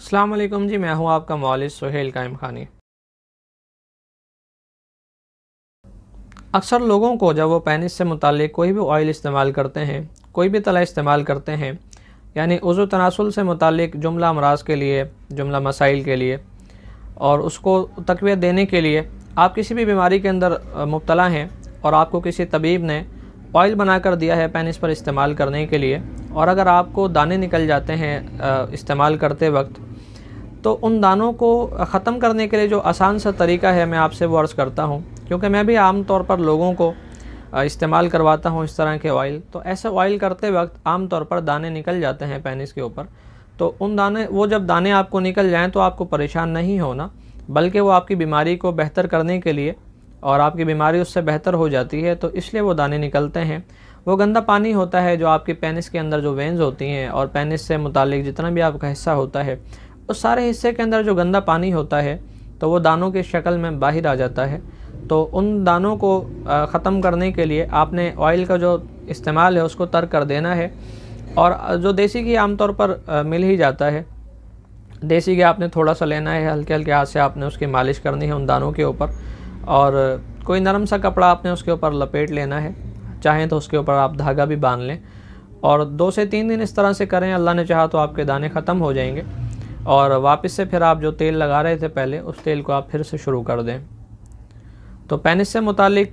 अल्लाम जी मैं हूँ आपका मौलिस सुहेल कायम खानी अक्सर लोगों को जब वो पैनिस से मुतल कोई भी ऑयल इस्तेमाल करते हैं कोई भी तला इस्तेमाल करते हैं यानी उज़ो तनासुल से मुतल जुमला अमराज के लिए जुमला मसाइल के लिए और उसको तकवीत देने के लिए आप किसी भी बीमारी के अंदर मुबतला हैं और आपको किसी तबीब ने ऑयल बना कर दिया है पेनिस पर इस्तेमाल करने के लिए और अगर आपको दाने निकल जाते हैं इस्तेमाल करते वक्त तो उन दानों को ख़त्म करने के लिए जो आसान सा तरीका है मैं आपसे वो अर्ज़ करता हूँ क्योंकि मैं भी आम तौर पर लोगों को इस्तेमाल करवाता हूँ इस तरह के ऑयल तो ऐसे ऑयल करते वक्त आम तौर पर दाने निकल जाते हैं पेनिस के ऊपर तो उन दाने वो जब दाने आपको निकल जाएँ तो आपको परेशान नहीं होना बल्कि वो आपकी बीमारी को बेहतर करने के लिए और आपकी बीमारी उससे बेहतर हो जाती है तो इसलिए वो दाने निकलते हैं वो गंदा पानी होता है जो आपके पेनिस के अंदर जो वेंस होती हैं और पेनिस से मुतल जितना भी आपका हिस्सा होता है उस तो सारे हिस्से के अंदर जो गंदा पानी होता है तो वो दानों की शक्ल में बाहर आ जाता है तो उन दानों को ख़त्म करने के लिए आपने ऑयल का जो इस्तेमाल है उसको तर्क कर देना है और जो देसी घी आमतौर पर मिल ही जाता है देसी घी आपने थोड़ा सा लेना है हल्के हल्के हाथ से आपने उसकी मालिश करनी है उन दानों के ऊपर और कोई नरम सा कपड़ा आपने उसके ऊपर लपेट लेना है चाहें तो उसके ऊपर आप धागा भी बांध लें और दो से तीन दिन इस तरह से करें अल्लाह ने चाहा तो आपके दाने ख़त्म हो जाएंगे और वापस से फिर आप जो तेल लगा रहे थे पहले उस तेल को आप फिर से शुरू कर दें तो पेनिस से मुतालिक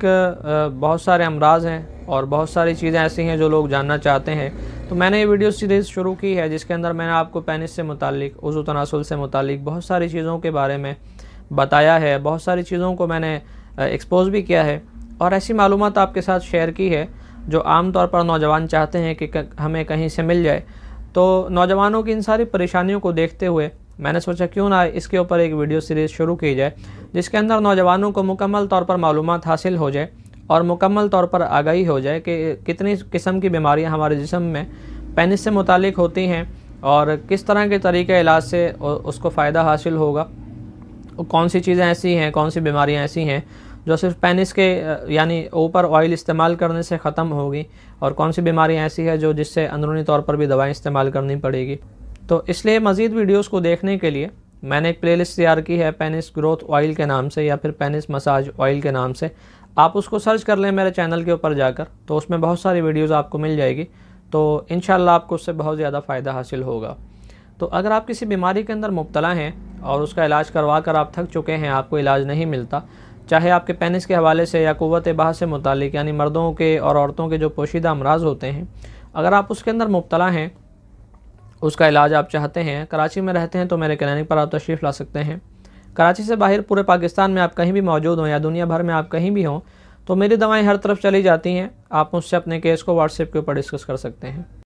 बहुत सारे अमराज हैं और बहुत सारी चीज़ें ऐसी हैं जो लोग जानना चाहते हैं तो मैंने ये वीडियो सीरीज़ शुरू की है जिसके अंदर मैंने आपको पेनिस से मुतलिक उज़ु तनासल से मुतलिक बहुत सारी चीज़ों के बारे में बताया है बहुत सारी चीज़ों को मैंने एक्सपोज भी किया है और ऐसी मालूम आपके साथ शेयर की है जो आम तौर पर नौजवान चाहते हैं कि हमें कहीं से मिल जाए तो नौजवानों की इन सारी परेशानियों को देखते हुए मैंने सोचा क्यों ना इसके ऊपर एक वीडियो सीरीज़ शुरू की जाए जिसके अंदर नौजवानों को मुकम्मल तौर पर मालूम हासिल हो जाए और मुकम्मल तौर पर आगाही हो जाए कि कितनी किस्म की बीमारियाँ हमारे जिसम में पेनिस से मुतक होती हैं और किस तरह के तरीके इलाज से उसको फ़ायदा हासिल होगा कौन सी चीज़ें ऐसी हैं कौन सी बीमारियाँ ऐसी हैं जो सिर्फ पेनिस के यानी ऊपर ऑयल इस्तेमाल करने से ख़त्म होगी और कौन सी बीमारी ऐसी है जो जिससे अंदरूनी तौर पर भी दवाएँ इस्तेमाल करनी पड़ेगी तो इसलिए मज़ीद वीडियोज़ को देखने के लिए मैंने एक प्लेलिस्ट तैयार की है पेनिस ग्रोथ ऑयल के नाम से या फिर पेनिस मसाज ऑयल के नाम से आप उसको सर्च कर लें मेरे चैनल के ऊपर जाकर तो उसमें बहुत सारी वीडियोज़ आपको मिल जाएगी तो इन आपको उससे बहुत ज़्यादा फ़ायदा हासिल होगा तो अगर आप किसी बीमारी के अंदर मुबतला हैं और उसका इलाज करवा कर आप थक चुके हैं आपको इलाज नहीं मिलता चाहे आपके पेनिस के हवाले से या कुत बाह से मुतलिक यानी मर्दों के और औरतों के जो पोशीदा अमराज होते हैं अगर आप उसके अंदर मुबतला हैं उसका इलाज आप चाहते हैं कराची में रहते हैं तो मेरे क्लिनिक पर आप तशरीफ़ ला सकते हैं कराची से बाहर पूरे पाकिस्तान में आप कहीं भी मौजूद हों या दुनिया भर में आप कहीं भी हों तो मेरी दवाएं हर तरफ चली जाती हैं आप मुझसे अपने केस को व्हाट्सएप के ऊपर डिस्कस कर सकते हैं